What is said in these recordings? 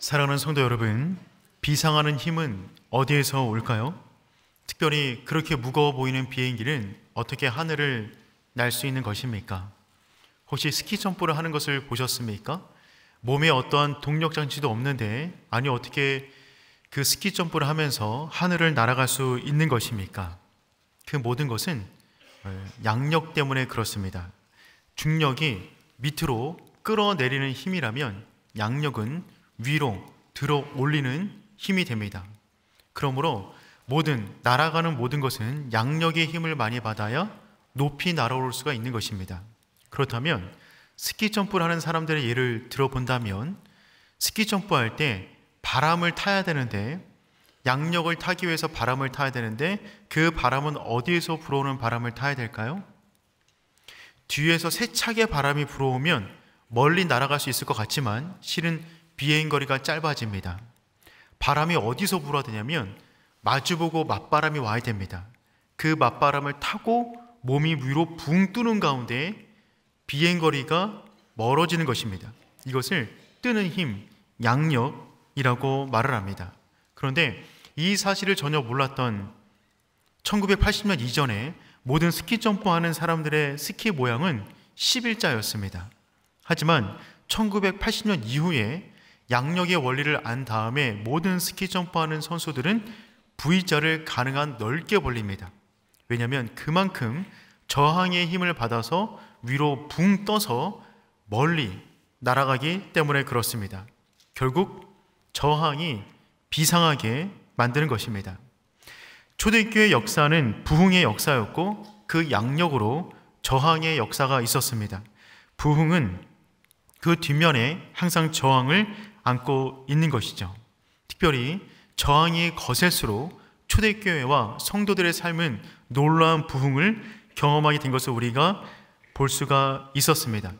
사랑하는 성도 여러분, 비상하는 힘은 어디에서 올까요? 특별히 그렇게 무거워 보이는 비행기는 어떻게 하늘을 날 수 있는 것입니까? 혹시 스키 점프를 하는 것을 보셨습니까? 몸에 어떠한 동력 장치도 없는데 아니 어떻게 그 스키 점프를 하면서 하늘을 날아갈 수 있는 것입니까? 그 모든 것은 어, 양력 때문에 그렇습니다. 중력이 밑으로 끌어내리는 힘이라면 양력은 위로 들어 올리는 힘이 됩니다. 그러므로 모든 날아가는 모든 것은 양력의 힘을 많이 받아야 높이 날아올 수가 있는 것입니다. 그렇다면 스키 점프를 하는 사람들의 예를 들어본다면 스키 점프할 때 바람을 타야 되는데 양력을 타기 위해서 바람을 타야 되는데 그 바람은 어디에서 불어오는 바람을 타야 될까요? 뒤에서 세차게 바람이 불어오면 멀리 날아갈 수 있을 것 같지만 실은 비행거리가 짧아집니다. 바람이 어디서 불어드냐면 마주보고 맞바람이 와야 됩니다. 그 맞바람을 타고 몸이 위로 붕 뜨는 가운데 비행거리가 멀어지는 것입니다. 이것을 뜨는 힘, 양력이라고 말을 합니다. 그런데 이 사실을 전혀 몰랐던 1980년 이전에 모든 스키 점프하는 사람들의 스키 모양은 11자였습니다. 하지만 1980년 이후에 양력의 원리를 안 다음에 모든 스키 점프하는 선수들은 V자를 가능한 넓게 벌립니다. 왜냐하면 그만큼 저항의 힘을 받아서 위로 붕 떠서 멀리 날아가기 때문에 그렇습니다. 결국 저항이 비상하게 만드는 것입니다. 초대교회 역사는 부흥의 역사였고 그 양력으로 저항의 역사가 있었습니다. 부흥은 그 뒷면에 항상 저항을 안고 있는 것이죠. 특별히 저항이 거셀수록 초대교회와 성도들의 삶은 놀라운 부흥을 경험하게 된 것을 우리가 볼 수가 있었습니다.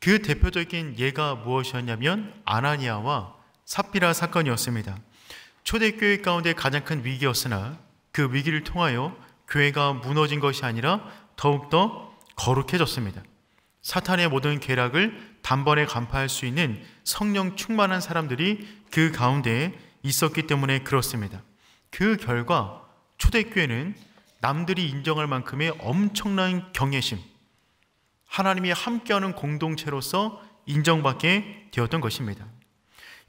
그 대표적인 예가 무엇이었냐면 아나니아와 삽비라 사건이었습니다. 초대교회 가운데 가장 큰 위기였으나 그 위기를 통하여 교회가 무너진 것이 아니라 더욱더 거룩해졌습니다. 사탄의 모든 계략을 단번에 간파할 수 있는 성령 충만한 사람들이 그 가운데에 있었기 때문에 그렇습니다. 그 결과 초대교회는 남들이 인정할 만큼의 엄청난 경외심, 하나님이 함께하는 공동체로서 인정받게 되었던 것입니다.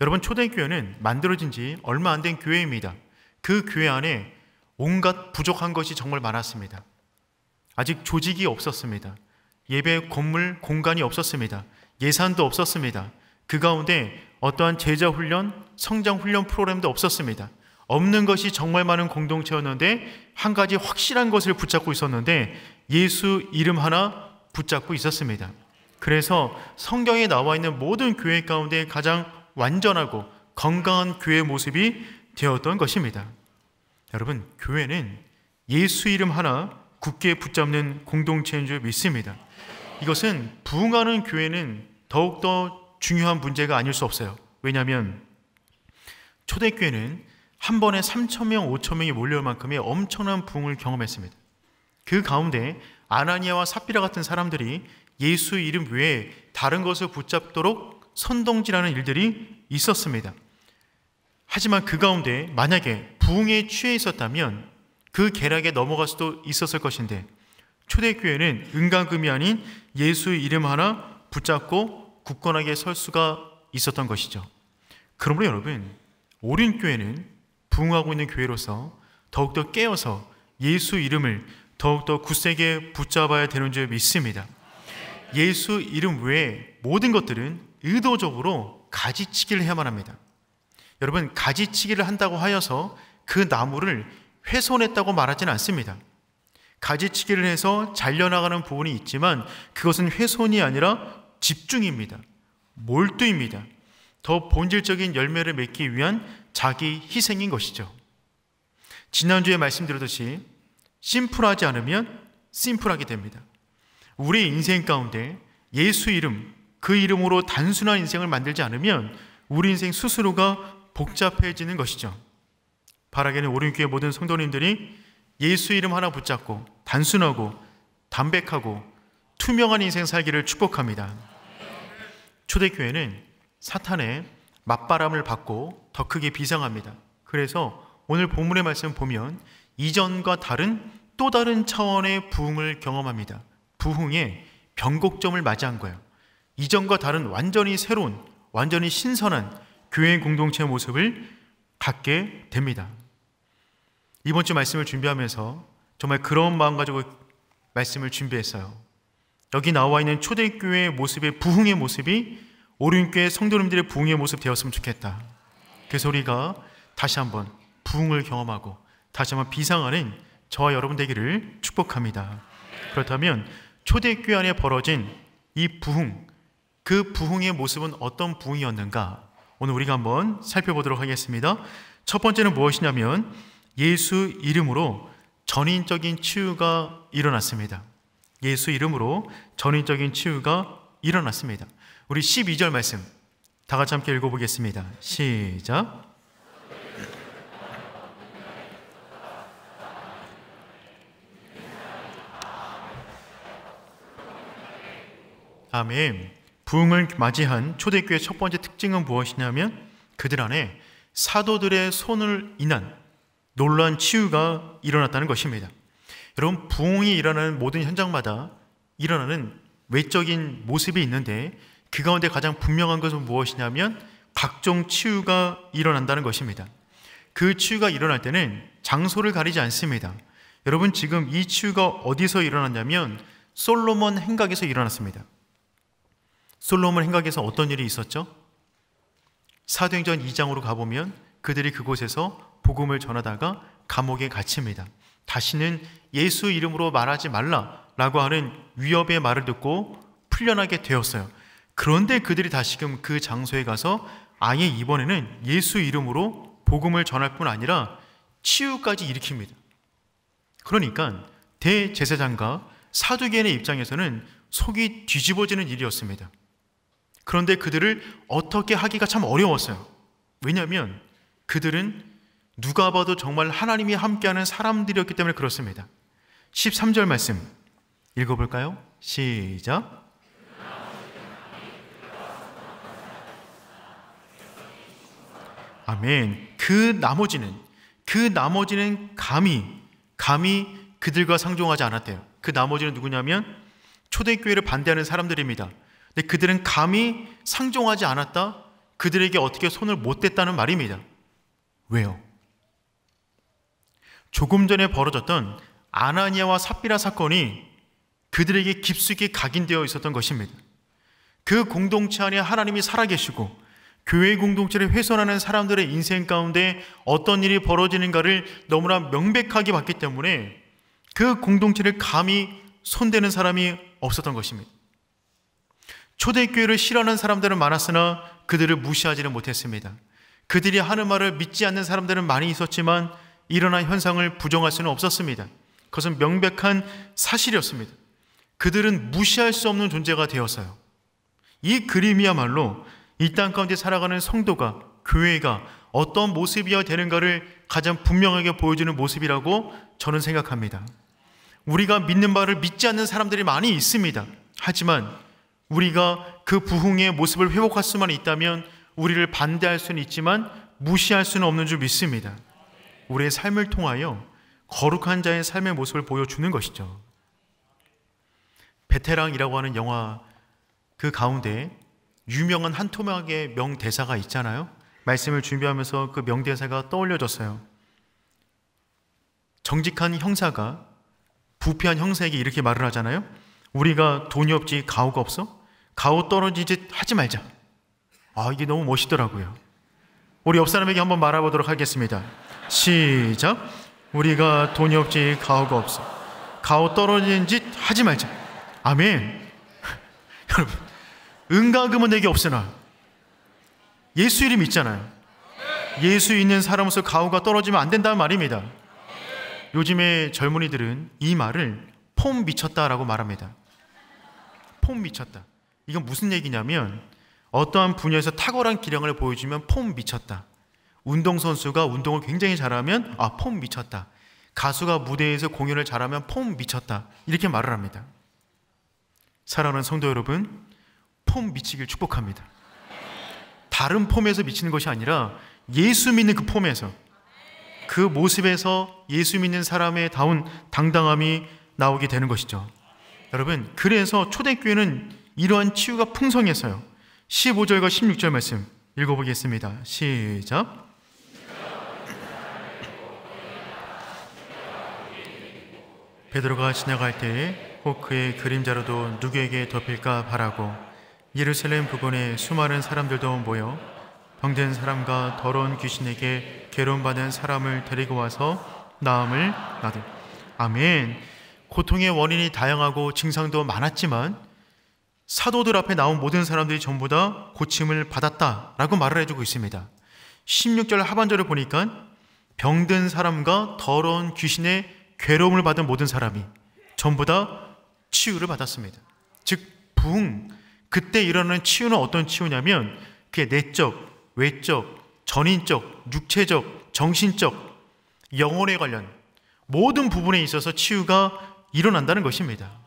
여러분 초대교회는 만들어진 지 얼마 안 된 교회입니다. 그 교회 안에 온갖 부족한 것이 정말 많았습니다. 아직 조직이 없었습니다. 예배 건물 공간이 없었습니다. 예산도 없었습니다. 그 가운데 어떠한 제자 훈련, 성장 훈련 프로그램도 없었습니다. 없는 것이 정말 많은 공동체였는데 한 가지 확실한 것을 붙잡고 있었는데 예수 이름 하나 붙잡고 있었습니다. 그래서 성경에 나와 있는 모든 교회 가운데 가장 완전하고 건강한 교회 모습이 되었던 것입니다. 여러분, 교회는 예수 이름 하나 굳게 붙잡는 공동체인 줄 믿습니다. 이것은 부흥하는 교회는 더욱더 중요한 문제가 아닐 수 없어요. 왜냐하면 초대교회는 한 번에 3천명, 5천명이 몰려올 만큼의 엄청난 부흥을 경험했습니다. 그 가운데 아나니아와 사피라 같은 사람들이 예수 이름 외에 다른 것을 붙잡도록 선동질하는 일들이 있었습니다. 하지만 그 가운데 만약에 부흥에 취해 있었다면 그 계략에 넘어갈 수도 있었을 것인데 초대교회는 은간금이 아닌 예수의 이름 하나 붙잡고 굳건하게 설 수가 있었던 것이죠. 그러므로 여러분, 오린 교회는 부흥하고 있는 교회로서 더욱더 깨어서 예수 이름을 더욱더 굳세게 붙잡아야 되는 줄 믿습니다. 예수 이름 외에 모든 것들은 의도적으로 가지치기를 해야만 합니다. 여러분, 가지치기를 한다고 하여서 그 나무를 훼손했다고 말하지는 않습니다. 가지치기를 해서 잘려나가는 부분이 있지만 그것은 훼손이 아니라 집중입니다. 몰두입니다. 더 본질적인 열매를 맺기 위한 자기 희생인 것이죠. 지난주에 말씀드렸듯이 심플하지 않으면 심플하게 됩니다. 우리 인생 가운데 예수 이름, 그 이름으로 단순한 인생을 만들지 않으면 우리 인생 스스로가 복잡해지는 것이죠. 바라게는 오륜교의 모든 성도님들이 예수 이름 하나 붙잡고 단순하고 담백하고 투명한 인생 살기를 축복합니다. 초대교회는 사탄의 맞바람을 받고 더 크게 비상합니다. 그래서 오늘 본문의 말씀 보면 이전과 다른 또 다른 차원의 부흥을 경험합니다. 부흥의 변곡점을 맞이한 거예요. 이전과 다른 완전히 새로운, 완전히 신선한 교회 공동체 모습을 갖게 됩니다. 이번 주 말씀을 준비하면서 정말 그런 마음 가지고 말씀을 준비했어요. 여기 나와 있는 초대교회의 모습의 부흥의 모습이 오륜교회 성도님들의 부흥의 모습 되었으면 좋겠다. 그래서 우리가 다시 한번 부흥을 경험하고 다시 한번 비상하는 저와 여러분 되기를 축복합니다. 그렇다면 초대교회 안에 벌어진 이 부흥, 그 부흥의 모습은 어떤 부흥이었는가? 오늘 우리가 한번 살펴보도록 하겠습니다. 첫 번째는 무엇이냐면 예수 이름으로 전인적인 치유가 일어났습니다. 예수 이름으로 전인적인 치유가 일어났습니다. 우리 12절 말씀 다 같이 함께 읽어보겠습니다. 시작. 아멘. 부흥을 맞이한 초대교회 첫 번째 특징은 무엇이냐면 그들 안에 사도들의 손을 인한 놀란 치유가 일어났다는 것입니다. 여러분 부흥이 일어나는 모든 현장마다 일어나는 외적인 모습이 있는데 그 가운데 가장 분명한 것은 무엇이냐면 각종 치유가 일어난다는 것입니다. 그 치유가 일어날 때는 장소를 가리지 않습니다. 여러분 지금 이 치유가 어디서 일어났냐면 솔로몬 행각에서 일어났습니다. 솔로몬 행각에서 어떤 일이 있었죠? 사도행전 2장으로 가보면 그들이 그곳에서 복음을 전하다가 감옥에 갇힙니다. 다시는 예수 이름으로 말하지 말라라고 하는 위협의 말을 듣고 풀려나게 되었어요. 그런데 그들이 다시금 그 장소에 가서 아예 이번에는 예수 이름으로 복음을 전할 뿐 아니라 치유까지 일으킵니다. 그러니까 대제사장과 사두개인의 입장에서는 속이 뒤집어지는 일이었습니다. 그런데 그들을 어떻게 하기가 참 어려웠어요. 왜냐하면 그들은 누가 봐도 정말 하나님이 함께하는 사람들이었기 때문에 그렇습니다. 13절 말씀 읽어볼까요? 시작. 아멘. 그 나머지는, 그 나머지는 감히, 감히 그들과 상종하지 않았대요. 그 나머지는 누구냐면 초대교회를 반대하는 사람들입니다. 근데 그들은 감히 상종하지 않았다? 그들에게 어떻게 손을 못 댔다는 말입니다. 왜요? 조금 전에 벌어졌던 아나니아와 삽비라 사건이 그들에게 깊숙이 각인되어 있었던 것입니다. 그 공동체 안에 하나님이 살아계시고 교회 공동체를 훼손하는 사람들의 인생 가운데 어떤 일이 벌어지는가를 너무나 명백하게 봤기 때문에 그 공동체를 감히 손대는 사람이 없었던 것입니다. 초대교회를 싫어하는 사람들은 많았으나 그들을 무시하지는 못했습니다. 그들이 하는 말을 믿지 않는 사람들은 많이 있었지만 일어난 현상을 부정할 수는 없었습니다. 그것은 명백한 사실이었습니다. 그들은 무시할 수 없는 존재가 되었어요. 이 그림이야말로 이 땅 가운데 살아가는 성도가 교회가 어떤 모습이어야 되는가를 가장 분명하게 보여주는 모습이라고 저는 생각합니다. 우리가 믿는 바를 믿지 않는 사람들이 많이 있습니다. 하지만 우리가 그 부흥의 모습을 회복할 수만 있다면 우리를 반대할 수는 있지만 무시할 수는 없는 줄 믿습니다. 우리의 삶을 통하여 거룩한 자의 삶의 모습을 보여주는 것이죠. 베테랑이라고 하는 영화 그 가운데 유명한 한 토막의 명대사가 있잖아요. 말씀을 준비하면서 그 명대사가 떠올려졌어요. 정직한 형사가 부패한 형사에게 이렇게 말을 하잖아요. 우리가 돈이 없지 가오가 없어? 가오 떨어지짓 하지 말자. 아, 이게 너무 멋있더라고요. 우리 옆 사람에게 한번 말아보도록 하겠습니다. 시작. 우리가 돈이 없지 가오가 없어. 가오 떨어지는 짓 하지 말자. 아멘. 여러분, 은가금은 내게 없으나 예수 이름 있잖아요. 예수 있는 사람으로서 가오가 떨어지면 안 된다는 말입니다. 요즘에 젊은이들은 이 말을 폼 미쳤다라고 말합니다. 폼 미쳤다. 이건 무슨 얘기냐면 어떠한 분야에서 탁월한 기량을 보여주면 폼 미쳤다. 운동선수가 운동을 굉장히 잘하면 아, 폼 미쳤다. 가수가 무대에서 공연을 잘하면 폼 미쳤다. 이렇게 말을 합니다. 사랑하는 성도 여러분, 폼 미치길 축복합니다. 다른 폼에서 미치는 것이 아니라 예수 믿는 그 폼에서 그 모습에서 예수 믿는 사람의 다운 당당함이 나오게 되는 것이죠. 여러분, 그래서 초대교회는 이러한 치유가 풍성해서요. 15절과 16절 말씀 읽어보겠습니다. 시작. 베드로가 지나갈 때에 혹 그의 그림자로도 누구에게 덮일까 바라고 예루살렘 부근에 수많은 사람들도 모여 병든 사람과 더러운 귀신에게 괴로움받은 사람을 데리고 와서 나음을 나들 아멘 고통의 원인이 다양하고 증상도 많았지만 사도들 앞에 나온 모든 사람들이 전부 다 고침을 받았다라고 말을 해주고 있습니다. 16절 하반절을 보니까 병든 사람과 더러운 귀신의 괴로움을 받은 모든 사람이 전부 다 치유를 받았습니다. 즉, 부 그때 일어나는 치유는 어떤 치유냐면 그게 내적, 외적, 전인적, 육체적, 정신적, 영혼에 관련 모든 부분에 있어서 치유가 일어난다는 것입니다.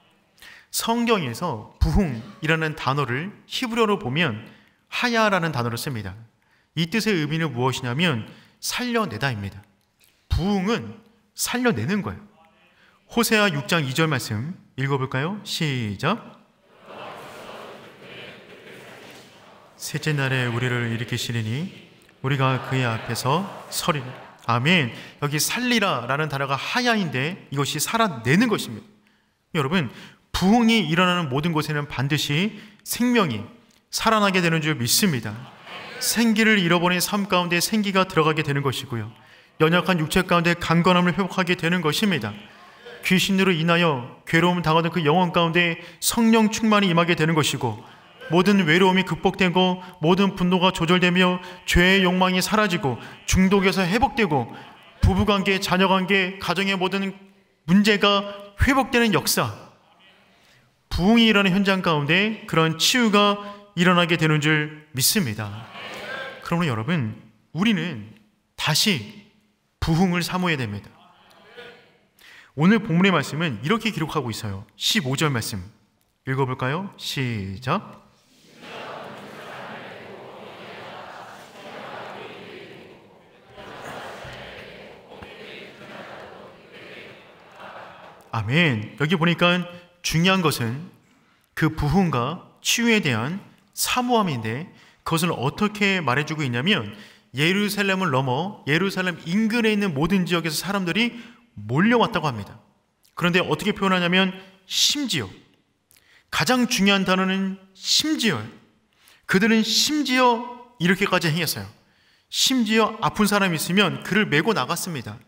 성경에서 부흥이라는 단어를 히브리어로 보면 하야라는 단어를 씁니다. 이 뜻의 의미는 무엇이냐면 살려내다입니다. 부흥은 살려내는 거예요. 호세아 6장 2절 말씀 읽어볼까요? 시작. 셋째 날에 우리를 일으키시리니 우리가 그의 앞에서 서리 아멘. 여기 살리라라는 단어가 하야인데 이것이 살아내는 것입니다. 여러분 부흥이 일어나는 모든 곳에는 반드시 생명이 살아나게 되는 줄 믿습니다. 생기를 잃어버린 삶 가운데 생기가 들어가게 되는 것이고요. 연약한 육체 가운데 강건함을 회복하게 되는 것입니다. 귀신으로 인하여 괴로움 당하던 그 영혼 가운데 성령 충만이 임하게 되는 것이고 모든 외로움이 극복되고 모든 분노가 조절되며 죄의 욕망이 사라지고 중독에서 회복되고 부부관계, 자녀관계, 가정의 모든 문제가 회복되는 역사 부흥이 일어나는 현장 가운데 그런 치유가 일어나게 되는 줄 믿습니다. 그러므로 여러분, 우리는 다시 부흥을 사모해야 됩니다. 오늘 본문의 말씀은 이렇게 기록하고 있어요. 15절 말씀. 읽어볼까요? 시작. 아멘. 여기 보니까 중요한 것은 그 부흥과 치유에 대한 사모함인데 그것을 어떻게 말해주고 있냐면 예루살렘을 넘어 예루살렘 인근에 있는 모든 지역에서 사람들이 몰려왔다고 합니다. 그런데 어떻게 표현하냐면 심지어 가장 중요한 단어는 심지어 그들은 심지어 이렇게까지 행했어요. 심지어 아픈 사람이 있으면 그를 메고 나갔습니다.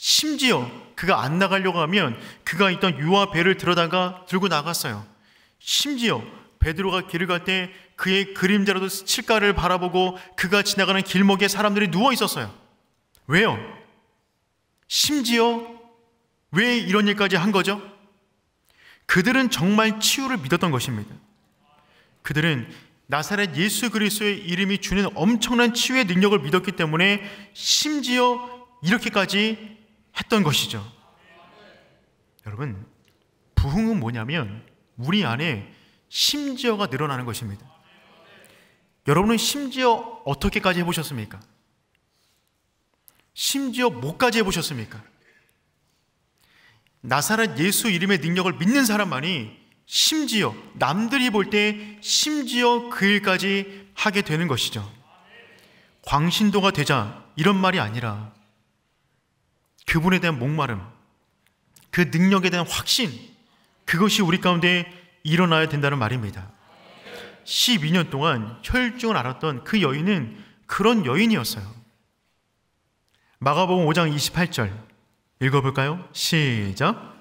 심지어 그가 안 나가려고 하면 그가 있던 유아 배를 들어다가 들고 나갔어요. 심지어 베드로가 길을 갈 때 그의 그림자라도 스칠까를 바라보고 그가 지나가는 길목에 사람들이 누워 있었어요. 왜요? 심지어 왜 이런 일까지 한 거죠? 그들은 정말 치유를 믿었던 것입니다. 그들은 나사렛 예수 그리스도의 이름이 주는 엄청난 치유의 능력을 믿었기 때문에 심지어 이렇게까지 했던 것이죠. 여러분, 부흥은 뭐냐면 우리 안에 심지어가 늘어나는 것입니다. 여러분은 심지어 어떻게까지 해보셨습니까? 심지어 뭐까지 해보셨습니까? 나사렛 예수 이름의 능력을 믿는 사람만이 심지어 남들이 볼 때 심지어 그 일까지 하게 되는 것이죠. 광신도가 되자 이런 말이 아니라 그분에 대한 목마름, 그 능력에 대한 확신, 그것이 우리 가운데 일어나야 된다는 말입니다. 12년 동안 혈중을 알았던 그 여인은 그런 여인이었어요. 마가복음 5장 28절 읽어볼까요? 시작.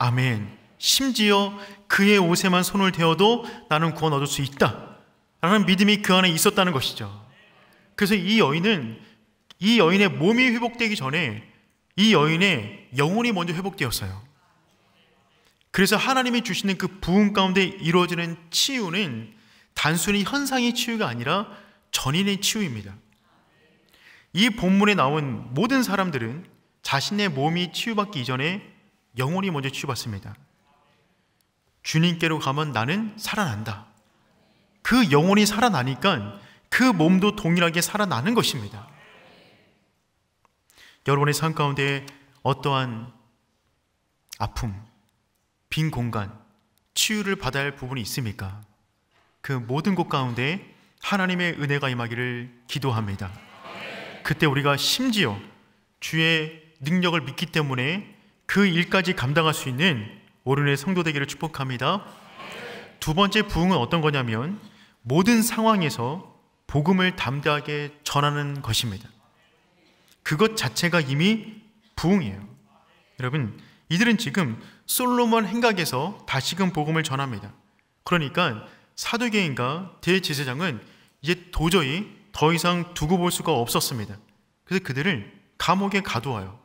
아멘. 심지어 그의 옷에만 손을 대어도 나는 구원 얻을 수 있다. 라는 믿음이 그 안에 있었다는 것이죠. 그래서 이 여인은 이 여인의 몸이 회복되기 전에 이 여인의 영혼이 먼저 회복되었어요. 그래서 하나님이 주시는 그 부흥 가운데 이루어지는 치유는 단순히 현상의 치유가 아니라 전인의 치유입니다. 이 본문에 나온 모든 사람들은 자신의 몸이 치유받기 이전에 영혼이 먼저 치유받습니다. 주님께로 가면 나는 살아난다. 그 영혼이 살아나니까 그 몸도 동일하게 살아나는 것입니다. 여러분의 삶 가운데 어떠한 아픔, 빈 공간, 치유를 받아야 할 부분이 있습니까? 그 모든 곳 가운데 하나님의 은혜가 임하기를 기도합니다. 그때 우리가 심지어 주의 능력을 믿기 때문에 그 일까지 감당할 수 있는 오른의 성도 되기를 축복합니다. 두 번째 부흥은 어떤 거냐면 모든 상황에서 복음을 담대하게 전하는 것입니다. 그것 자체가 이미 부흥이에요. 여러분, 이들은 지금 솔로몬 행각에서 다시금 복음을 전합니다. 그러니까 사두개인과 대제사장은 이제 도저히 더 이상 두고 볼 수가 없었습니다. 그래서 그들을 감옥에 가두어요.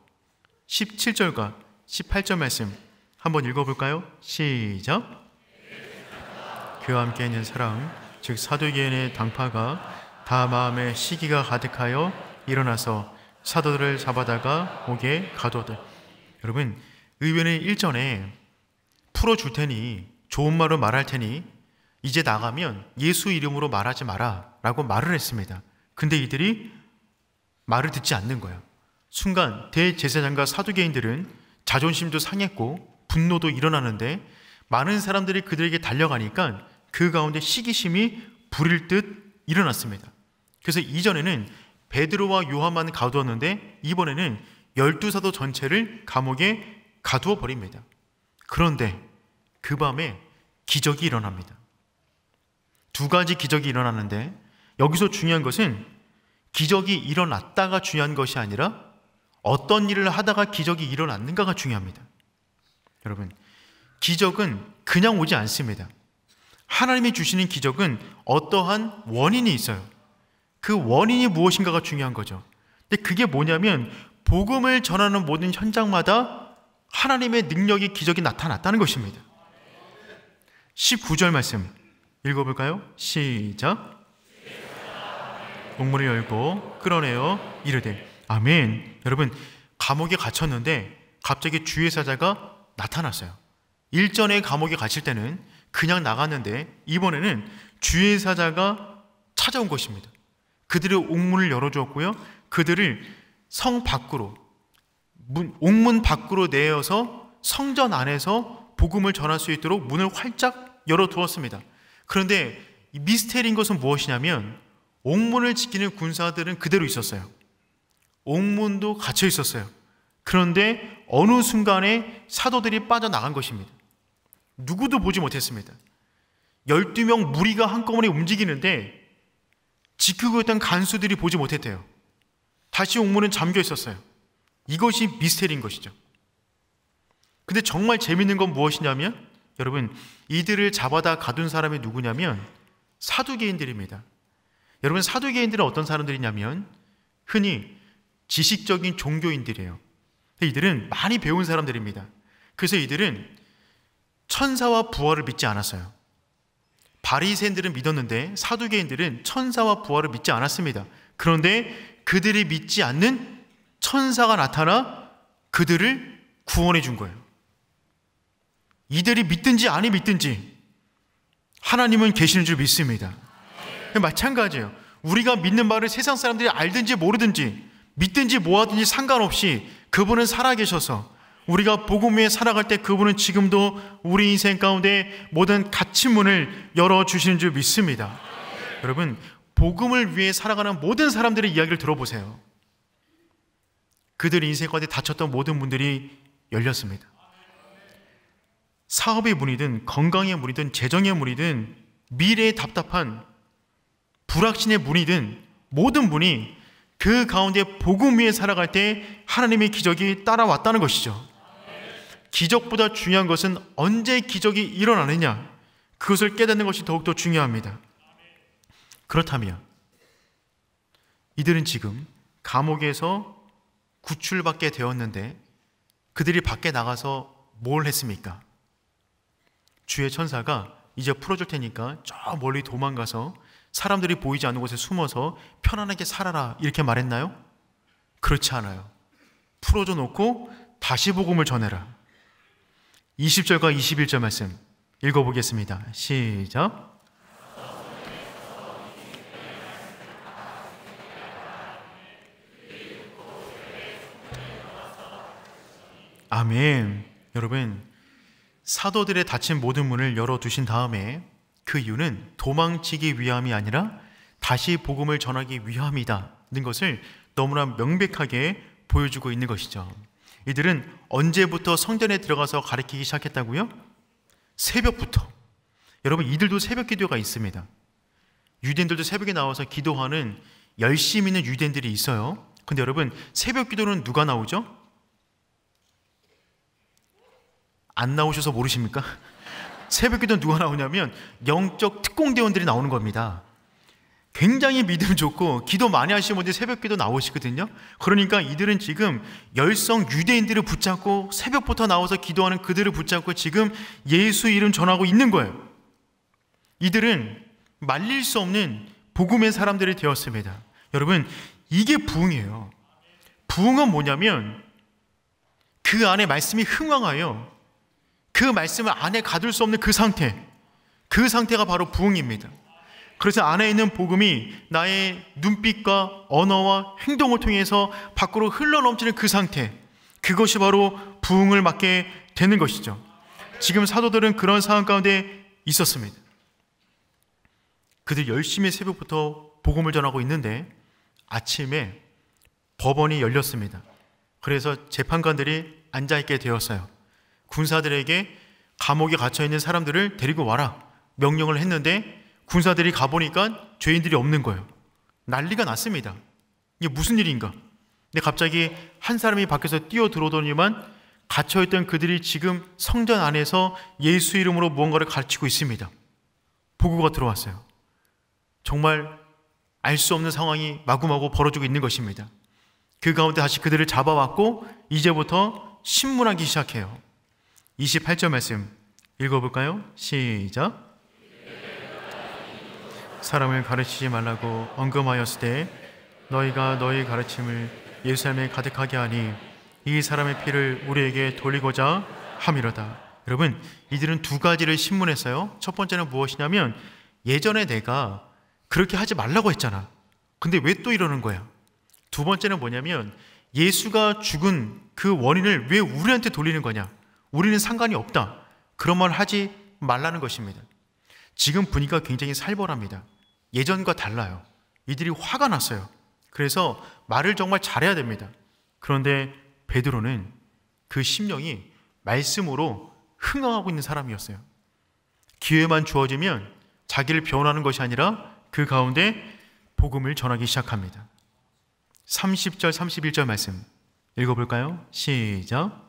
17절과 18절 말씀 한번 읽어볼까요? 시작. 그와 함께 있는 사람, 즉 사두개인의 당파가 다 마음에 시기가 가득하여 일어나서 사도들을 잡아다가 옥에 가둬들. 여러분, 의변의 일전에 풀어줄 테니 좋은 말로 말할 테니 이제 나가면 예수 이름으로 말하지 마라 라고 말을 했습니다. 근데 이들이 말을 듣지 않는 거야. 순간 대제사장과 사두개인들은 자존심도 상했고 분노도 일어나는데 많은 사람들이 그들에게 달려가니까 그 가운데 시기심이 불일 듯 일어났습니다. 그래서 이전에는 베드로와 요한만 가두었는데 이번에는 열두 사도 전체를 감옥에 가두어 버립니다. 그런데 그 밤에 기적이 일어납니다. 두 가지 기적이 일어나는데 여기서 중요한 것은 기적이 일어났다가 중요한 것이 아니라 어떤 일을 하다가 기적이 일어났는가가 중요합니다. 여러분, 기적은 그냥 오지 않습니다. 하나님이 주시는 기적은 어떠한 원인이 있어요. 그 원인이 무엇인가가 중요한 거죠. 근데 그게 뭐냐면 복음을 전하는 모든 현장마다 하나님의 능력이 기적이 나타났다는 것입니다. 19절 말씀 읽어볼까요? 시작. 목문을 열고 끌어내어 이르되 아멘. 여러분 감옥에 갇혔는데 갑자기 주의 사자가 나타났어요. 일전에 감옥에 갇힐 때는 그냥 나갔는데 이번에는 주의 사자가 찾아온 것입니다. 그들의 옥문을 열어주었고요. 그들을 성 밖으로, 문, 옥문 밖으로 내어서 성전 안에서 복음을 전할 수 있도록 문을 활짝 열어두었습니다. 그런데 미스테리인 것은 무엇이냐면 옥문을 지키는 군사들은 그대로 있었어요. 옥문도 갇혀 있었어요. 그런데 어느 순간에 사도들이 빠져나간 것입니다. 누구도 보지 못했습니다. 12명 무리가 한꺼번에 움직이는데 지키고 있던 간수들이 보지 못했대요. 다시 옥문은 잠겨 있었어요. 이것이 미스테리인 것이죠. 근데 정말 재밌는 건 무엇이냐면 여러분 이들을 잡아다 가둔 사람이 누구냐면 사두개인들입니다. 여러분 사두개인들은 어떤 사람들이냐면 흔히 지식적인 종교인들이에요. 이들은 많이 배운 사람들입니다. 그래서 이들은 천사와 부활을 믿지 않았어요. 바리새인들은 믿었는데 사두개인들은 천사와 부활을 믿지 않았습니다. 그런데 그들이 믿지 않는 천사가 나타나 그들을 구원해 준 거예요. 이들이 믿든지 아니 믿든지 하나님은 계시는 줄 믿습니다. 그 마찬가지예요. 우리가 믿는 말을 세상 사람들이 알든지 모르든지 믿든지 뭐하든지 상관없이 그분은 살아계셔서 우리가 복음 위에 살아갈 때 그분은 지금도 우리 인생 가운데 모든 가치 문을 열어주시는 줄 믿습니다. 네. 여러분, 복음을 위해 살아가는 모든 사람들의 이야기를 들어보세요. 그들 인생 가운데 닫혔던 모든 문들이 열렸습니다. 사업의 문이든 건강의 문이든 재정의 문이든 미래의 답답한 불확신의 문이든 모든 문이 그 가운데 복음 위에 살아갈 때 하나님의 기적이 따라왔다는 것이죠. 기적보다 중요한 것은 언제 기적이 일어나느냐 그것을 깨닫는 것이 더욱더 중요합니다. 그렇다면 이들은 지금 감옥에서 구출받게 되었는데 그들이 밖에 나가서 뭘 했습니까? 주의 천사가 이제 풀어줄 테니까 저 멀리 도망가서 사람들이 보이지 않는 곳에 숨어서 편안하게 살아라 이렇게 말했나요? 그렇지 않아요. 풀어줘 놓고 다시 복음을 전해라. 20절과 21절 말씀 읽어보겠습니다. 시작. 아멘. 여러분, 사도들의 닫힌 모든 문을 열어두신 다음에 그 이유는 도망치기 위함이 아니라 다시 복음을 전하기 위함이다는 것을 너무나 명백하게 보여주고 있는 것이죠. 이들은 언제부터 성전에 들어가서 가르치기 시작했다고요? 새벽부터. 여러분, 이들도 새벽 기도가 있습니다. 유대인들도 새벽에 나와서 기도하는 열심 있는 유대인들이 있어요. 근데 여러분, 새벽 기도는 누가 나오죠? 안 나오셔서 모르십니까? 새벽 기도는 누가 나오냐면 영적 특공대원들이 나오는 겁니다. 굉장히 믿음 좋고 기도 많이 하시는 분들 새벽 기도 나오시거든요. 그러니까 이들은 지금 열성 유대인들을 붙잡고 새벽부터 나와서 기도하는 그들을 붙잡고 지금 예수 이름 전하고 있는 거예요. 이들은 말릴 수 없는 복음의 사람들이 되었습니다. 여러분, 이게 부흥이에요. 부흥은 뭐냐면 그 안에 말씀이 흥황하여 그 말씀을 안에 가둘 수 없는 그 상태. 그 상태가 바로 부흥입니다. 그래서 안에 있는 복음이 나의 눈빛과 언어와 행동을 통해서 밖으로 흘러넘치는 그 상태, 그것이 바로 부흥을 맞게 되는 것이죠. 지금 사도들은 그런 상황 가운데 있었습니다. 그들 열심히 새벽부터 복음을 전하고 있는데 아침에 법원이 열렸습니다. 그래서 재판관들이 앉아있게 되었어요. 군사들에게 감옥에 갇혀있는 사람들을 데리고 와라 명령을 했는데 군사들이 가보니까 죄인들이 없는 거예요. 난리가 났습니다. 이게 무슨 일인가? 근데 갑자기 한 사람이 밖에서 뛰어들어오더니만 갇혀있던 그들이 지금 성전 안에서 예수 이름으로 무언가를 가르치고 있습니다. 보고가 들어왔어요. 정말 알 수 없는 상황이 마구마구 벌어지고 있는 것입니다. 그 가운데 다시 그들을 잡아왔고 이제부터 신문하기 시작해요. 28절 말씀 읽어볼까요? 시작. 사람을 가르치지 말라고 언금하였으되 너희가 너희 가르침을 예수님에 가득하게 하니 이 사람의 피를 우리에게 돌리고자 함이로다. 여러분, 이들은 두 가지를 신문했어요. 첫 번째는 무엇이냐면 예전에 내가 그렇게 하지 말라고 했잖아. 근데 왜 또 이러는 거야? 두 번째는 뭐냐면 예수가 죽은 그 원인을 왜 우리한테 돌리는 거냐? 우리는 상관이 없다. 그런 말 하지 말라는 것입니다. 지금 분위기가 굉장히 살벌합니다. 예전과 달라요. 이들이 화가 났어요. 그래서 말을 정말 잘해야 됩니다. 그런데 베드로는 그 심령이 말씀으로 흥황하고 있는 사람이었어요. 기회만 주어지면 자기를 변하는 것이 아니라 그 가운데 복음을 전하기 시작합니다. 30절 31절 말씀 읽어볼까요? 시작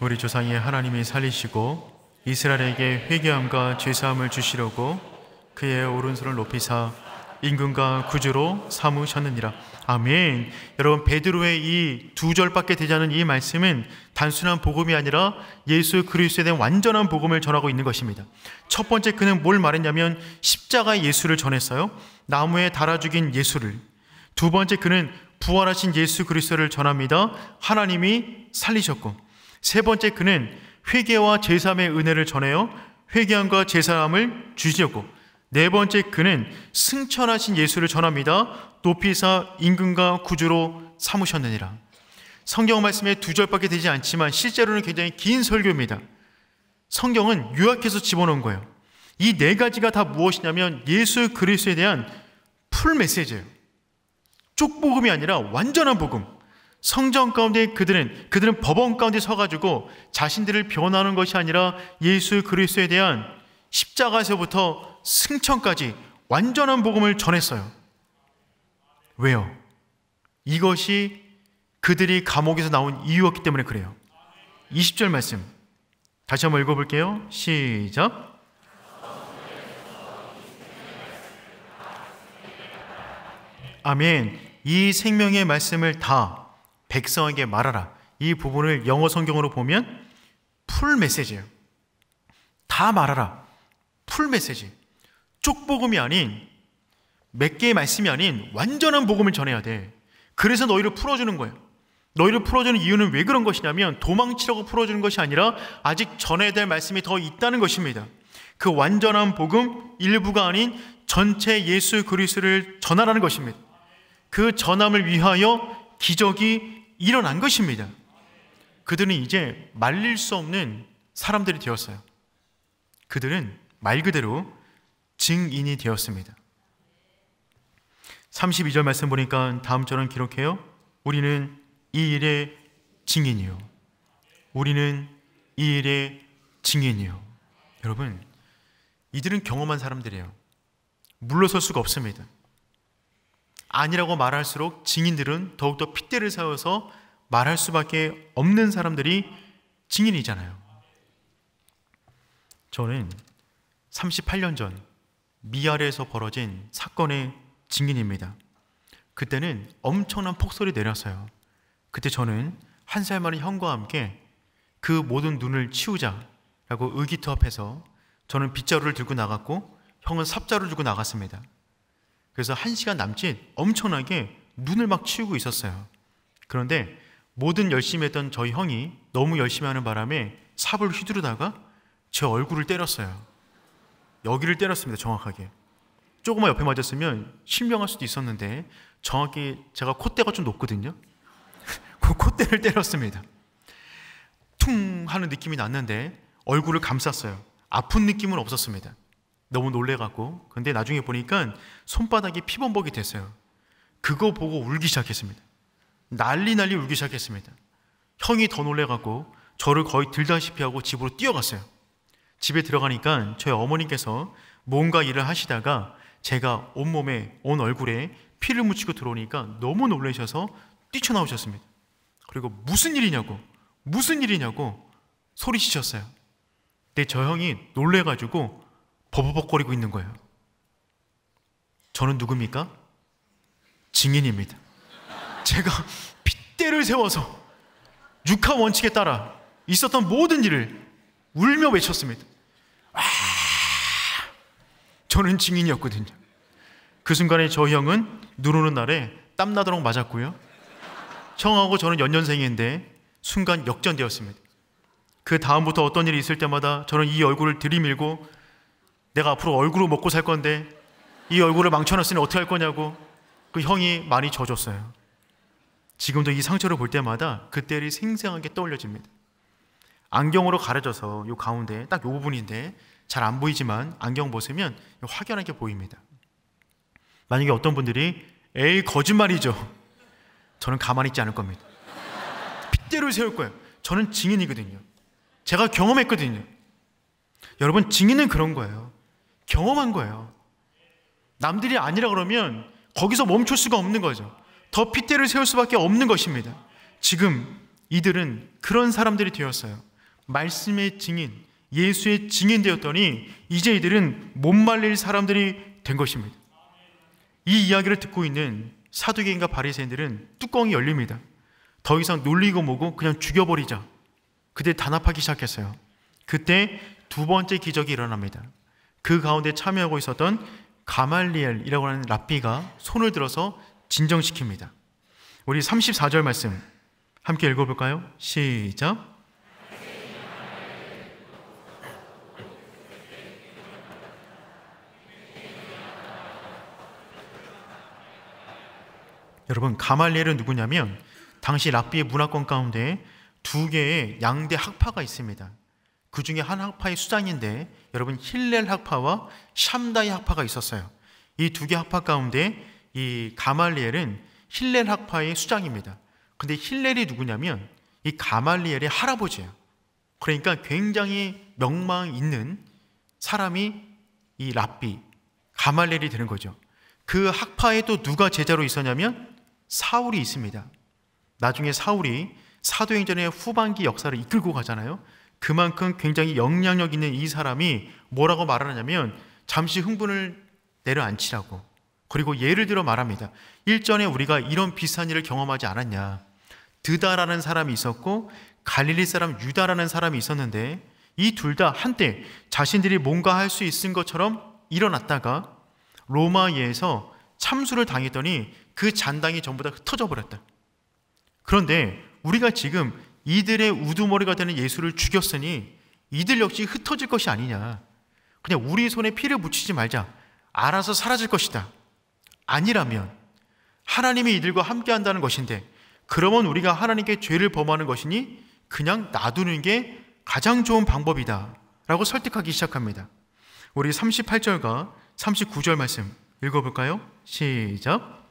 우리 조상의 하나님이 살리시고 이스라엘에게 회개함과 죄사함을 주시려고 그의 오른손을 높이사 인근과 구주로 삼으셨느니라. 아멘. 여러분 베드로의 이 두 절밖에 되지 않은 이 말씀은 단순한 복음이 아니라 예수 그리스도에 대한 완전한 복음을 전하고 있는 것입니다. 첫 번째 그는 뭘 말했냐면 십자가 예수를 전했어요. 나무에 달아 죽인 예수를. 두 번째 그는 부활하신 예수 그리스도를 전합니다. 하나님이 살리셨고. 세 번째 그는 회개와 제삼의 은혜를 전하여 회개함과 제사함을 주시었고 네 번째 그는 승천하신 예수를 전합니다. 높이사 임금과 구주로 삼으셨느니라. 성경 말씀의 두 절밖에 되지 않지만 실제로는 굉장히 긴 설교입니다. 성경은 요약해서 집어넣은 거예요. 이 네 가지가 다 무엇이냐면 예수 그리스도에 대한 풀 메시지예요. 쪽복음이 아니라 완전한 복음. 성전 가운데 그들은 그들은 법원 가운데 서가지고 자신들을 변하는 것이 아니라 예수 그리스도에 대한 십자가에서부터 승천까지 완전한 복음을 전했어요. 왜요? 이것이 그들이 감옥에서 나온 이유였기 때문에 그래요. 20절 말씀 다시 한번 읽어볼게요. 시작. 아멘. 이 생명의 말씀을 다 백성에게 말하라. 이 부분을 영어 성경으로 보면 풀 메시지예요. 다 말하라. 풀 메시지. 쪽복음이 아닌 몇 개의 말씀이 아닌 완전한 복음을 전해야 돼. 그래서 너희를 풀어주는 거예요. 너희를 풀어주는 이유는 왜 그런 것이냐면 도망치려고 풀어주는 것이 아니라 아직 전해야 될 말씀이 더 있다는 것입니다. 그 완전한 복음 일부가 아닌 전체 예수 그리스도를 전하라는 것입니다. 그 전함을 위하여 기적이 일어난 것입니다. 그들은 이제 말릴 수 없는 사람들이 되었어요. 그들은 말 그대로 증인이 되었습니다. 32절 말씀 보니까 다음 절은 기록해요. 우리는 이 일의 증인이요. 우리는 이 일의 증인이요. 여러분, 이들은 경험한 사람들이에요. 물러설 수가 없습니다. 아니라고 말할수록 증인들은 더욱더 핏대를 세워서 말할 수밖에 없는 사람들이 증인이잖아요. 저는 38년 전 미아래에서 벌어진 사건의 증인입니다. 그때는 엄청난 폭설이 내렸어요. 그때 저는 한살 많은 형과 함께 그 모든 눈을 치우자라고 의기투합해서 저는 빗자루를 들고 나갔고 형은 삽자루를 들고 나갔습니다. 그래서 한 시간 남짓 엄청나게 눈을 막 치우고 있었어요. 그런데 모든 열심히 했던 저희 형이 너무 열심히 하는 바람에 삽을 휘두르다가 제 얼굴을 때렸어요. 여기를 때렸습니다. 정확하게. 조금만 옆에 맞았으면 신명할 수도 있었는데 정확히 제가 콧대가 좀 높거든요. 그 콧대를 때렸습니다. 퉁 하는 느낌이 났는데 얼굴을 감쌌어요. 아픈 느낌은 없었습니다. 너무 놀래갖고 근데 나중에 보니까 손바닥이 피범벅이 됐어요. 그거 보고 울기 시작했습니다. 난리 난리 울기 시작했습니다. 형이 더 놀래갖고 저를 거의 들다시피 하고 집으로 뛰어갔어요. 집에 들어가니까 저희 어머니께서 뭔가 일을 하시다가 제가 온몸에 온 얼굴에 피를 묻히고 들어오니까 너무 놀라셔서 뛰쳐나오셨습니다. 그리고 무슨 일이냐고 무슨 일이냐고 소리치셨어요. 근데 저 형이 놀래가지고 버벅거리고 있는 거예요. 저는 누굽니까? 증인입니다. 제가 빗대를 세워서 육하 원칙에 따라 있었던 모든 일을 울며 외쳤습니다. 아! 저는 증인이었거든요. 그 순간에 저 형은 눈 오는 날에 땀 나도록 맞았고요. 형하고 저는 연년생인데 순간 역전되었습니다. 그 다음부터 어떤 일이 있을 때마다 저는 이 얼굴을 들이밀고 내가 앞으로 얼굴을 먹고 살 건데 이 얼굴을 망쳐놨으니 어떻게 할 거냐고 그 형이 많이 져줬어요. 지금도 이 상처를 볼 때마다 그때를 생생하게 떠올려집니다. 안경으로 가려져서 요 가운데 딱요 부분인데 잘 안 보이지만 안경 보시면 확연하게 보입니다. 만약에 어떤 분들이 에이 거짓말이죠. 저는 가만히 있지 않을 겁니다. 핏대를 세울 거예요. 저는 증인이거든요. 제가 경험했거든요. 여러분 증인은 그런 거예요. 경험한 거예요. 남들이 아니라 그러면 거기서 멈출 수가 없는 거죠. 더 핏대를 세울 수밖에 없는 것입니다. 지금 이들은 그런 사람들이 되었어요. 말씀의 증인, 예수의 증인 되었더니 이제 이들은 못 말릴 사람들이 된 것입니다. 이 이야기를 듣고 있는 사두개인과 바리새인들은 뚜껑이 열립니다. 더 이상 놀리고 뭐고 그냥 죽여버리자. 그때 단합하기 시작했어요. 그때 두 번째 기적이 일어납니다. 그 가운데 참여하고 있었던 가말리엘이라고 하는 랍비가 손을 들어서 진정시킵니다. 우리 34절 말씀 함께 읽어볼까요? 시작. 여러분 가말리엘은 누구냐면 당시 랍비의 문화권 가운데 두 개의 양대 학파가 있습니다. 그 중에 한 학파의 수장인데 여러분 힐렐 학파와 샴다이 학파가 있었어요. 이 두 개 학파 가운데 이 가말리엘은 힐렐 학파의 수장입니다. 근데 힐렐이 누구냐면 이 가말리엘의 할아버지예요. 그러니까 굉장히 명망 있는 사람이 이 랍비 가말리엘이 되는 거죠. 그 학파에 도 누가 제자로 있었냐면 사울이 있습니다. 나중에 사울이 사도행전의 후반기 역사를 이끌고 가잖아요. 그만큼 굉장히 영향력 있는 이 사람이 뭐라고 말하냐면 잠시 흥분을 내려앉히라고 그리고 예를 들어 말합니다. 일전에 우리가 이런 비슷한 일을 경험하지 않았냐. 드다라는 사람이 있었고 갈릴리 사람 유다라는 사람이 있었는데 이 둘 다 한때 자신들이 뭔가 할 수 있은 것처럼 일어났다가 로마에서 참수를 당했더니 그 잔당이 전부 다 흩어져 버렸다. 그런데 우리가 지금 이들의 우두머리가 되는 예수를 죽였으니 이들 역시 흩어질 것이 아니냐. 그냥 우리 손에 피를 묻히지 말자. 알아서 사라질 것이다. 아니라면 하나님이 이들과 함께 한다는 것인데 그러면 우리가 하나님께 죄를 범하는 것이니 그냥 놔두는 게 가장 좋은 방법이다. 라고 설득하기 시작합니다. 우리 38절과 39절 말씀 읽어볼까요? 시작.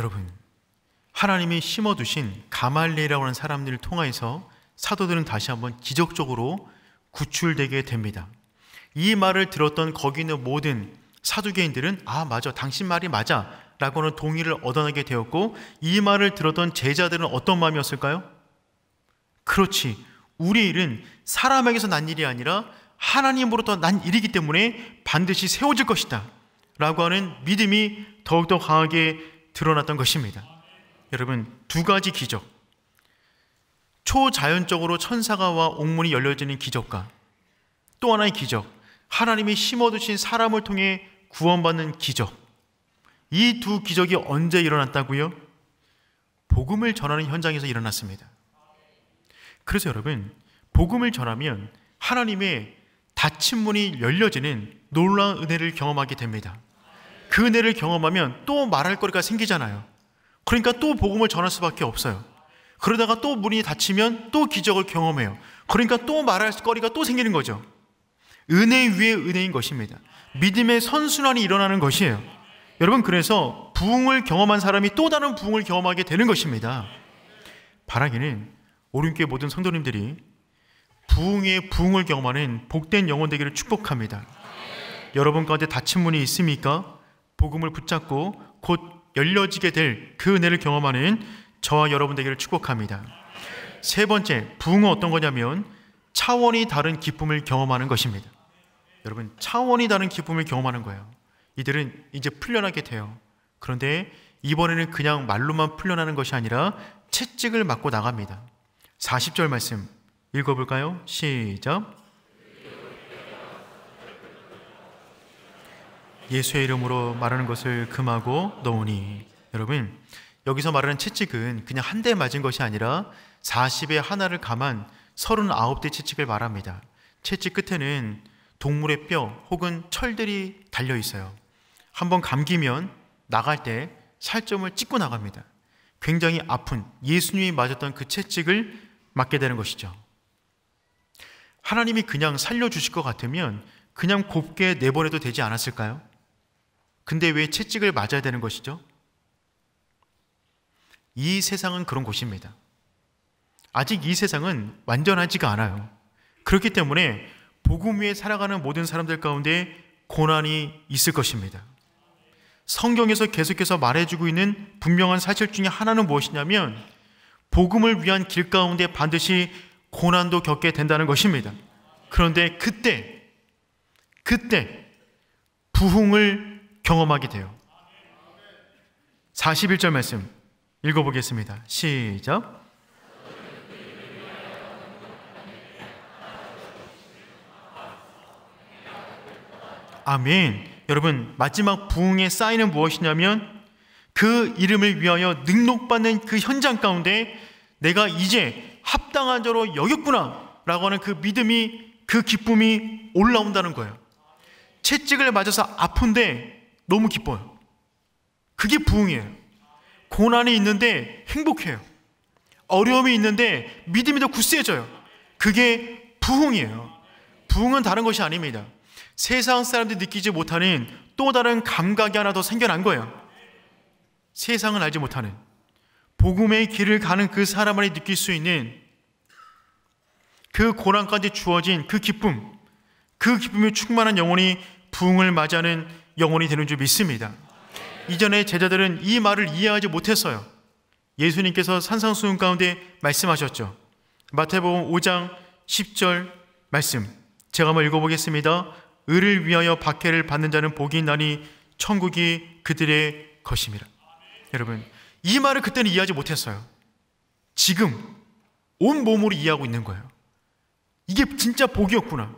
여러분, 하나님이 심어두신 가말리라고 하는 사람들을 통해서 사도들은 다시 한번 기적적으로 구출되게 됩니다. 이 말을 들었던 거기 있는 모든 사두개인들은 아 맞아 당신 말이 맞아 라고는 동의를 얻어내게 되었고 이 말을 들었던 제자들은 어떤 마음이었을까요? 그렇지 우리 일은 사람에게서 난 일이 아니라 하나님으로부터 난 일이기 때문에 반드시 세워질 것이다 라고 하는 믿음이 더욱더 강하게 드러났던 것입니다. 여러분, 두 가지 기적. 초자연적으로 천사가 와 옥문이 열려지는 기적과 또 하나의 기적. 하나님이 심어두신 사람을 통해 구원받는 기적. 이 두 기적이 언제 일어났다고요? 복음을 전하는 현장에서 일어났습니다. 그래서 여러분, 복음을 전하면 하나님의 닫힌 문이 열려지는 놀라운 은혜를 경험하게 됩니다. 그 은혜를 경험하면 또 말할 거리가 생기잖아요. 그러니까 또 복음을 전할 수밖에 없어요. 그러다가 또 문이 닫히면 또 기적을 경험해요. 그러니까 또 말할 거리가 또 생기는 거죠. 은혜 위에 은혜인 것입니다. 믿음의 선순환이 일어나는 것이에요. 여러분 그래서 부흥을 경험한 사람이 또 다른 부흥을 경험하게 되는 것입니다. 바라기는 오륜교회 모든 성도님들이 부흥의 부흥을 경험하는 복된 영혼 되기를 축복합니다. 여러분 가운데 닫힌 문이 있습니까? 복음을 붙잡고 곧 열려지게 될 그 은혜를 경험하는 저와 여러분 되기를 축복합니다. 세 번째, 부흥은 어떤 거냐면 차원이 다른 기쁨을 경험하는 것입니다. 여러분, 차원이 다른 기쁨을 경험하는 거예요. 이들은 이제 풀려나게 돼요. 그런데 이번에는 그냥 말로만 풀려나는 것이 아니라 채찍을 맞고 나갑니다. 40절 말씀 읽어볼까요? 시작. 예수의 이름으로 말하는 것을 금하고 넣으니 여러분 여기서 말하는 채찍은 그냥 한 대 맞은 것이 아니라 40의 하나를 감한 39대 채찍을 말합니다. 채찍 끝에는 동물의 뼈 혹은 철들이 달려 있어요. 한번 감기면 나갈 때 살점을 찍고 나갑니다. 굉장히 아픈 예수님이 맞았던 그 채찍을 맞게 되는 것이죠. 하나님이 그냥 살려주실 것 같으면 그냥 곱게 내보내도 되지 않았을까요? 근데 왜 채찍을 맞아야 되는 것이죠? 이 세상은 그런 곳입니다. 아직 이 세상은 완전하지가 않아요. 그렇기 때문에 복음 위에 살아가는 모든 사람들 가운데 고난이 있을 것입니다. 성경에서 계속해서 말해주고 있는 분명한 사실 중에 하나는 무엇이냐면 복음을 위한 길 가운데 반드시 고난도 겪게 된다는 것입니다. 그런데 그때 그때 부흥을 경험하게 돼요. 41절 말씀 읽어보겠습니다. 시작. 아멘. 여러분, 마지막 부흥의 사인은 무엇이냐면 그 이름을 위하여 능록받는 그 현장 가운데 내가 이제 합당한 자로 여겼구나 라고 하는 그 믿음이 그 기쁨이 올라온다는 거예요. 채찍을 맞아서 아픈데 너무 기뻐요. 그게 부흥이에요. 고난이 있는데 행복해요. 어려움이 있는데 믿음이 더 굳세져요. 그게 부흥이에요. 부흥은 다른 것이 아닙니다. 세상 사람들이 느끼지 못하는 또 다른 감각이 하나 더 생겨난 거예요. 세상을 알지 못하는 복음의 길을 가는 그 사람만이 느낄 수 있는 그 고난까지 주어진 그 기쁨, 그 기쁨이 충만한 영혼이 부흥을 맞이하는 영혼이 되는 줄 믿습니다. 이전에 제자들은 이 말을 이해하지 못했어요. 예수님께서 산상수훈 가운데 말씀하셨죠. 마태복음 5장 10절 말씀. 제가 한번 읽어보겠습니다. 을을 위하여 박해를 받는 자는 복이 나니 천국이 그들의 것입니다. 여러분, 이 말을 그때는 이해하지 못했어요. 지금 온 몸으로 이해하고 있는 거예요. 이게 진짜 복이었구나.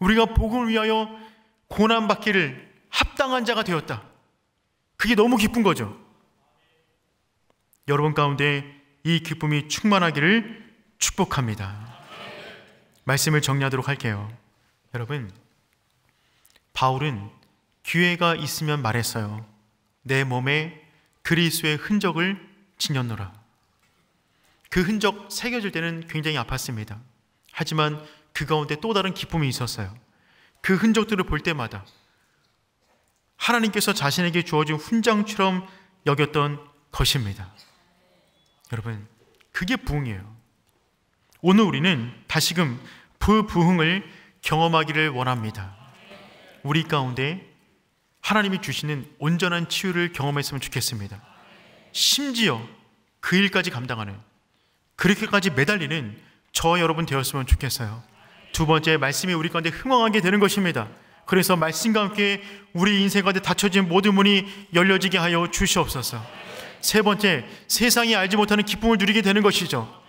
우리가 복을 위하여 고난받기를 합당한 자가 되었다. 그게 너무 기쁜 거죠. 여러분 가운데 이 기쁨이 충만하기를 축복합니다. 말씀을 정리하도록 할게요. 여러분, 바울은 기회가 있으면 말했어요. 내 몸에 그리스의 흔적을 지녔노라. 그 흔적 새겨질 때는 굉장히 아팠습니다. 하지만 그 가운데 또 다른 기쁨이 있었어요. 그 흔적들을 볼 때마다 하나님께서 자신에게 주어진 훈장처럼 여겼던 것입니다. 여러분, 그게 부흥이에요. 오늘 우리는 다시금 부부흥을 그 경험하기를 원합니다. 우리 가운데 하나님이 주시는 온전한 치유를 경험했으면 좋겠습니다. 심지어 그 일까지 감당하는 그렇게까지 매달리는 저 여러분 되었으면 좋겠어요. 두 번째 말씀이 우리 가운데 흥황하게 되는 것입니다. 그래서 말씀과 함께 우리 인생가운데 닫혀진 모든 문이 열려지게 하여 주시옵소서. 세 번째, 세상이 알지 못하는 기쁨을 누리게 되는 것이죠.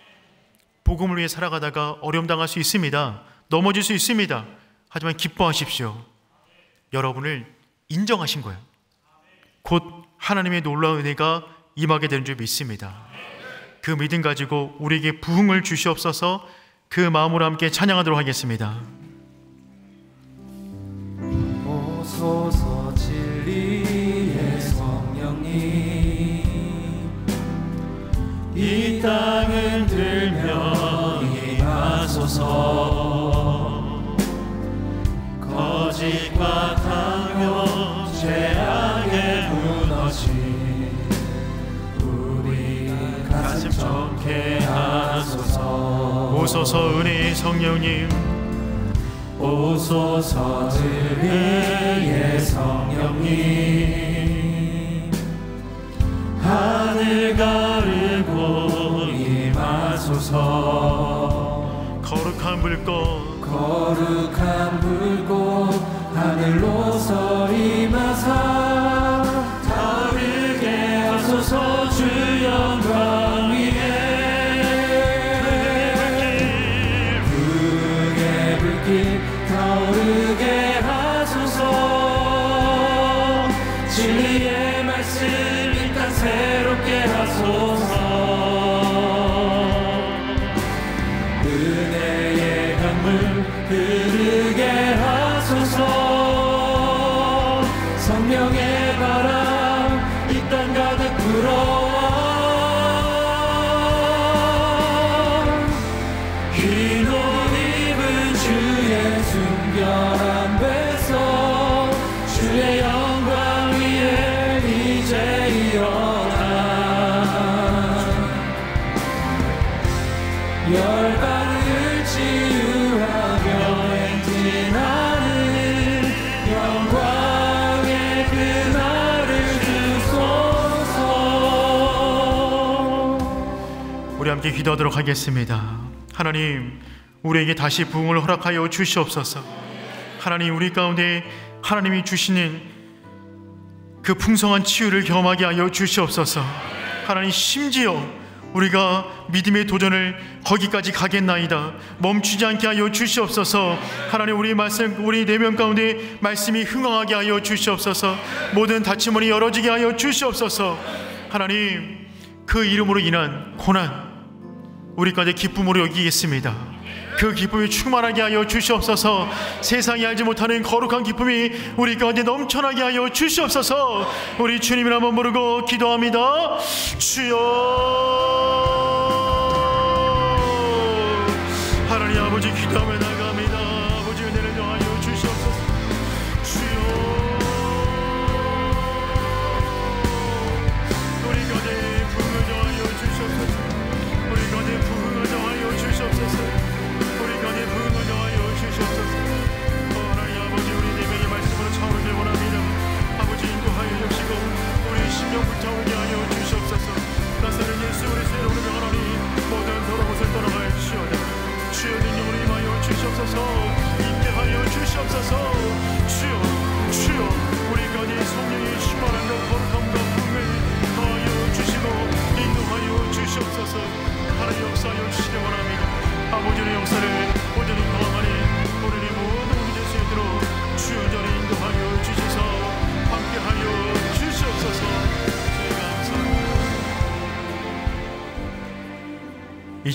복음을 위해 살아가다가 어려움 당할 수 있습니다. 넘어질 수 있습니다. 하지만 기뻐하십시오. 여러분을 인정하신 거예요. 곧 하나님의 놀라운 은혜가 임하게 되는 줄 믿습니다. 그 믿음 가지고 우리에게 부흥을 주시옵소서 그 마음으로 함께 찬양하도록 하겠습니다. 이 땅은 들며이 나소서 거짓과 탐욕 죄악에 무너진 우리 가슴 적게 하소서 오소서 은혜 성령님 오소서 은의 성령님 하늘 가르고 임하소서 거룩한 불꽃 거룩한 불꽃 하늘로서 임하사 열방을 치유하며 행진하는 영광의 그날을 주소서 우리 함께 기도하도록 하겠습니다 하나님 우리에게 다시 부흥을 허락하여 주시옵소서 하나님 우리 가운데 하나님이 주시는 그 풍성한 치유를 경험하게 하여 주시옵소서 하나님 심지어 우리가 믿음의 도전을 거기까지 가겠나이다. 멈추지 않게 하여 주시옵소서. 하나님 우리 말씀 우리 내면 가운데 말씀이 흥황하게 하여 주시옵소서. 모든 닫힘문이 열어지게 하여 주시옵소서. 하나님 그 이름으로 인한 고난 우리까지 기쁨으로 여기겠습니다. 그 기쁨이 충만하게 하여 주시옵소서 세상이 알지 못하는 거룩한 기쁨이 우리 가운데 넘쳐나게 하여 주시옵소서 우리 주님을 한번 부르고 기도합니다 주여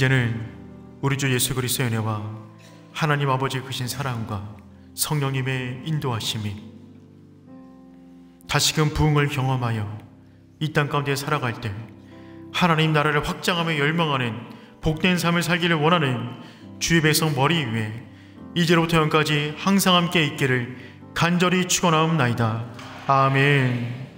이제는 우리 주 예수 그리스도의 은혜와 하나님 아버지 의 크신 사랑과 성령님의 인도하심이 다시금 부흥을 경험하여 이 땅 가운데 살아갈 때 하나님 나라를 확장하며 열망하는 복된 삶을 살기를 원하는 주의 백성 머리 위에 이제로부터 영까지 항상 함께 있기를 간절히 축원하옵나이다. 아멘.